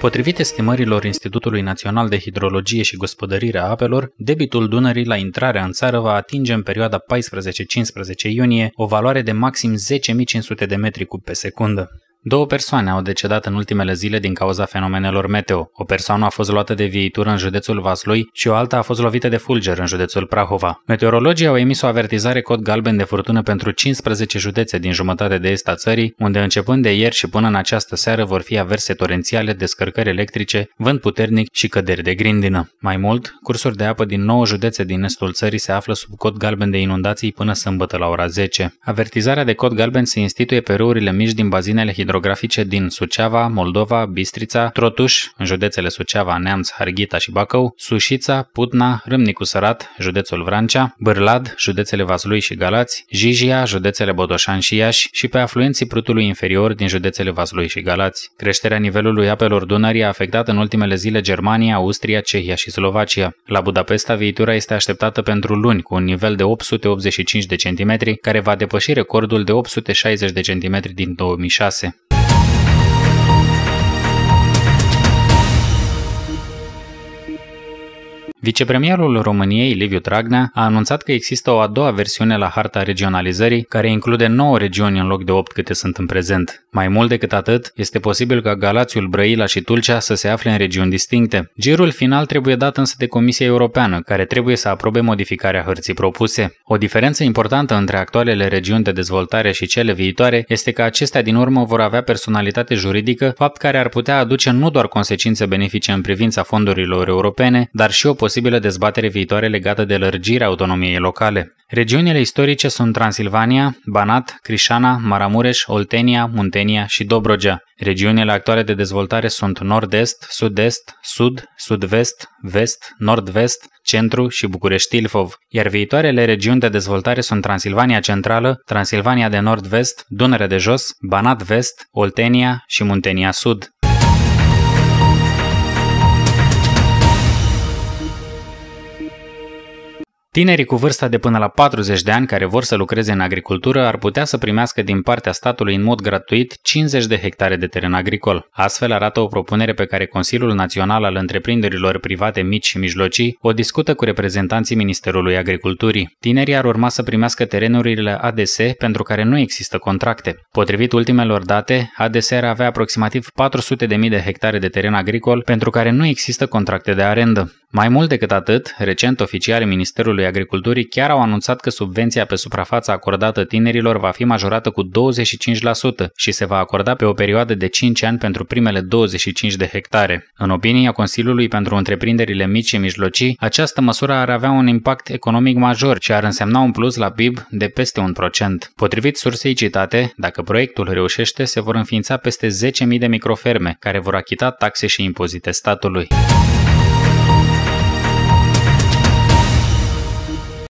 Potrivit estimărilor Institutului Național de Hidrologie și Gospodărire a Apelor, debitul Dunării la intrarea în țară va atinge în perioada 14-15 iunie o valoare de maxim 10.500 de metri cub pe secundă. Două persoane au decedat în ultimele zile din cauza fenomenelor meteo. O persoană a fost luată de viitură în județul Vaslui și o alta a fost lovită de fulger în județul Prahova. Meteorologii au emis o avertizare cod galben de furtună pentru 15 județe din jumătate de est a țării, unde începând de ieri și până în această seară vor fi averse torențiale, descărcări electrice, vânt puternic și căderi de grindină. Mai mult, cursuri de apă din 9 județe din estul țării se află sub cod galben de inundații până sâmbătă la ora 10. Avertizarea de cod galben se instituie pe râurile mici din bazinele hidro hidrografice din Suceava, Moldova, Bistrița, Trotuș, în județele Suceava, Neamț, Harghita și Bacău, Sușița, Putna, Râmnicu Sărat, județul Vrancea, Bârlad, județele Vaslui și Galați, Jijia, județele Botoșan și Iași și pe afluenții Prutului inferior din județele Vaslui și Galați. Creșterea nivelului apelor Dunării a afectat în ultimele zile Germania, Austria, Cehia și Slovacia. La Budapesta, viitura este așteptată pentru luni, cu un nivel de 885 de centimetri, care va depăși recordul de 860 de centimetri din 2006. Vicepremierul României, Liviu Dragnea, a anunțat că există o a doua versiune la harta regionalizării, care include 9 regiuni în loc de 8 câte sunt în prezent. Mai mult decât atât, este posibil ca Galațiul, Brăila și Tulcea să se afle în regiuni distincte. Girul final trebuie dat însă de Comisia Europeană, care trebuie să aprobe modificarea hărții propuse. O diferență importantă între actualele regiuni de dezvoltare și cele viitoare este că acestea din urmă vor avea personalitate juridică, fapt care ar putea aduce nu doar consecințe benefice în privința fondurilor europene, dar și o posibilă dezbatere viitoare legată de lărgirea autonomiei locale. Regiunile istorice sunt Transilvania, Banat, Crișana, Maramureș, Oltenia, Muntenia și Dobrogea. Regiunile actuale de dezvoltare sunt Nord-Est, Sud-Est, Sud, Sud-Vest, Vest, Nord-Vest, Centru și București-Ilfov, iar viitoarele regiuni de dezvoltare sunt Transilvania Centrală, Transilvania de Nord-Vest, Dunărea de Jos, Banat Vest, Oltenia și Muntenia Sud. Tinerii cu vârsta de până la 40 de ani care vor să lucreze în agricultură ar putea să primească din partea statului în mod gratuit 50 de hectare de teren agricol. Astfel arată o propunere pe care Consiliul Național al Întreprinderilor Private Mici și Mijlocii o discută cu reprezentanții Ministerului Agriculturii. Tinerii ar urma să primească terenurile ADS pentru care nu există contracte. Potrivit ultimelor date, ADS ar avea aproximativ 400.000 de hectare de teren agricol pentru care nu există contracte de arendă. Mai mult decât atât, recent oficialii Ministerului Agriculturii chiar au anunțat că subvenția pe suprafață acordată tinerilor va fi majorată cu 25% și se va acorda pe o perioadă de 5 ani pentru primele 25 de hectare. În opinia Consiliului pentru întreprinderile mici și mijlocii, această măsură ar avea un impact economic major și ar însemna un plus la PIB de peste 1%. Potrivit sursei citate, dacă proiectul reușește, se vor înființa peste 10.000 de microferme care vor achita taxe și impozite statului.